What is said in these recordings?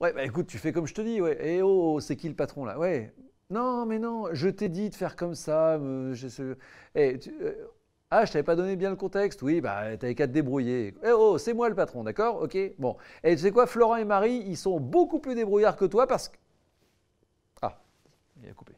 Ouais, bah écoute, tu fais comme je te dis, ouais. Et eh, oh, oh, oh, c'est qui le patron là Ouais. Non, mais non, je t'ai dit de faire comme ça. Euh, je sais... Eh, tu... Euh, ah, je t'avais pas donné bien le contexte. Oui, bah t'avais qu'à te débrouiller. Eh oh, oh, c'est moi le patron, d'accord Ok, bon. Et tu sais quoi, Florent et Marie, ils sont beaucoup plus débrouillards que toi parce que. Ah, il a coupé.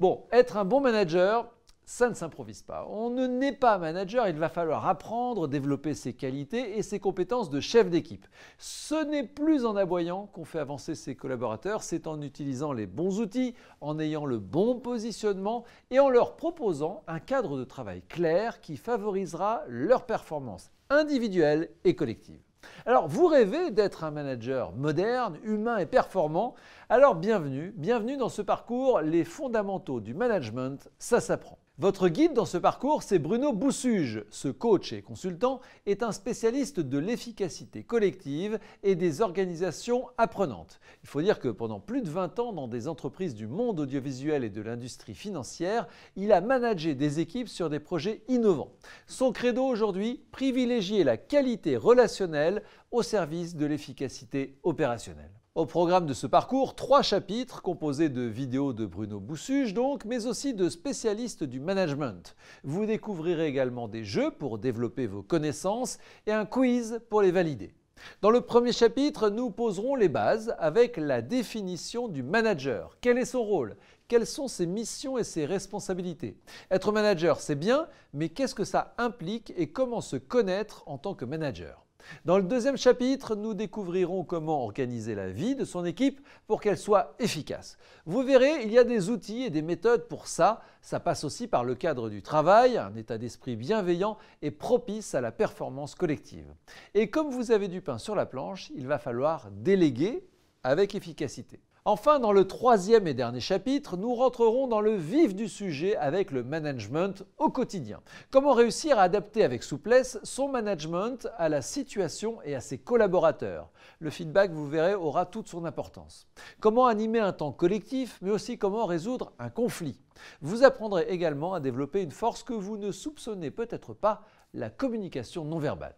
Bon, être un bon manager, ça ne s'improvise pas. On ne n'est pas manager, il va falloir apprendre, développer ses qualités et ses compétences de chef d'équipe. Ce n'est plus en aboyant qu'on fait avancer ses collaborateurs, c'est en utilisant les bons outils, en ayant le bon positionnement et en leur proposant un cadre de travail clair qui favorisera leur performance individuelle et collective. Alors, vous rêvez d'être un manager moderne, humain et performant Alors, bienvenue, bienvenue dans ce parcours Les fondamentaux du management, ça s'apprend. Votre guide dans ce parcours, c'est Bruno Boussuge. Ce coach et consultant est un spécialiste de l'efficacité collective et des organisations apprenantes. Il faut dire que pendant plus de 20 ans dans des entreprises du monde audiovisuel et de l'industrie financière, il a managé des équipes sur des projets innovants. Son credo aujourd'hui, privilégier et la qualité relationnelle au service de l'efficacité opérationnelle. Au programme de ce parcours, trois chapitres composés de vidéos de Bruno Boussuge donc, mais aussi de spécialistes du management. Vous découvrirez également des jeux pour développer vos connaissances et un quiz pour les valider. Dans le premier chapitre, nous poserons les bases avec la définition du manager. Quel est son rôle Quelles sont ses missions et ses responsabilités Être manager, c'est bien, mais qu'est-ce que ça implique et comment se connaître en tant que manager dans le deuxième chapitre, nous découvrirons comment organiser la vie de son équipe pour qu'elle soit efficace. Vous verrez, il y a des outils et des méthodes pour ça. Ça passe aussi par le cadre du travail, un état d'esprit bienveillant et propice à la performance collective. Et comme vous avez du pain sur la planche, il va falloir déléguer avec efficacité. Enfin, dans le troisième et dernier chapitre, nous rentrerons dans le vif du sujet avec le management au quotidien. Comment réussir à adapter avec souplesse son management à la situation et à ses collaborateurs. Le feedback, vous verrez, aura toute son importance. Comment animer un temps collectif, mais aussi comment résoudre un conflit. Vous apprendrez également à développer une force que vous ne soupçonnez peut-être pas, la communication non verbale.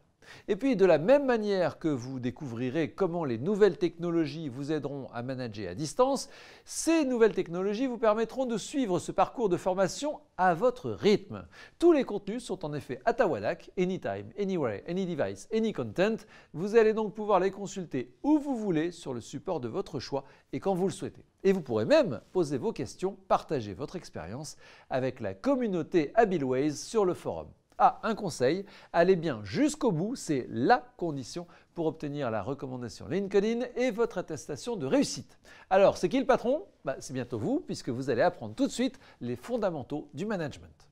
Et puis de la même manière que vous découvrirez comment les nouvelles technologies vous aideront à manager à distance, ces nouvelles technologies vous permettront de suivre ce parcours de formation à votre rythme. Tous les contenus sont en effet à Tawadak, anytime, anywhere, any device, any content. Vous allez donc pouvoir les consulter où vous voulez sur le support de votre choix et quand vous le souhaitez. Et vous pourrez même poser vos questions, partager votre expérience avec la communauté Abilways sur le forum un conseil, allez bien jusqu'au bout, c'est la condition pour obtenir la recommandation LinkedIn et votre attestation de réussite. Alors, c'est qui le patron bah, C'est bientôt vous, puisque vous allez apprendre tout de suite les fondamentaux du management.